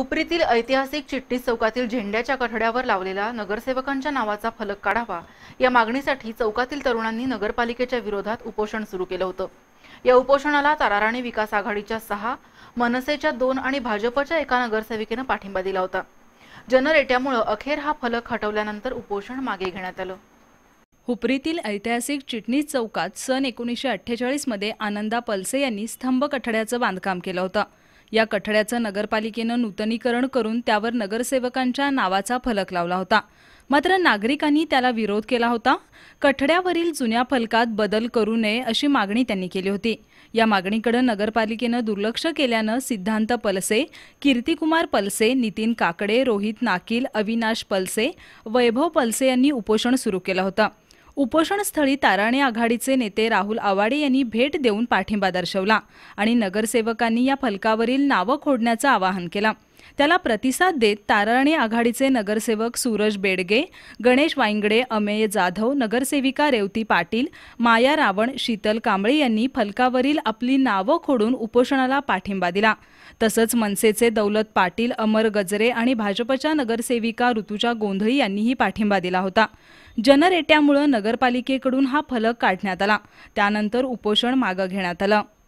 हुपरीतील ऐतिहासिक चिट्टीस चौकातील झेंड्याच्या कठड्यावर लावलेला नगरसेवकांच्या नावाचा फलक काढावा या मागणीसाठी चौकातील तरुणांनी नगरपालिकेच्या विरोधात उपोषण सुरू केलं होतं या उपोषणाला ताराराणी विकास आघाडीच्या सहा मनसेच्या दोन आणि भाजपच्या एका नगरसेविकेनं पाठिंबा दिला होता जनरेट्यामुळं अखेर हा फलक हटवल्यानंतर उपोषण मागे घेण्यात आलं हुपरीतील ऐतिहासिक चिटणीस चौकात सन एकोणीसशे मध्ये आनंदा पलसे यांनी स्तंभ कठड्याचं बांधकाम केलं होतं या कठड्याचं नगरपालिकेनं नूतनीकरण करून त्यावर नगरसेवकांच्या नावाचा फलक लावला होता मात्र नागरिकांनी त्याला विरोध केला होता कठड्यावरील जुन्या फलकात बदल करू नये अशी मागणी त्यांनी केली होती या मागणीकडे नगरपालिकेनं दुर्लक्ष केल्यानं सिद्धांत पलसे कीर्तिकुमार पलसे नितीन काकडे रोहित नाकील अविनाश पलसे वैभव पलसे यांनी उपोषण सुरू केलं होतं उपोषणस्थळी ताराणे आघाडीचे नेते राहुल आवाडे यांनी भेट देऊन पाठिंबा दर्शवला आणि नगरसेवकांनी या फलकावरील नावं खोडण्याचं आवाहन केलं त्याला प्रतिसाद देत ताराणी आघाडीचे नगरसेवक सूरज बेडगे गणेश वाईंगडे अमेय जाधव नगरसेविका रेवती पाटील माया रावण शीतल कांबळे यांनी फलकावरील आपली नावं खोडून उपोषणाला पाठिंबा दिला तसंच मनसेचे दौलत पाटील अमर गजरे आणि भाजपच्या नगरसेविका ऋतुजा गोंधळी यांनीही पाठिंबा दिला होता जनरेट्यामुळे नगरपालिकेकडून हा फलक काढण्यात आला त्यानंतर उपोषण मागं घेण्यात आलं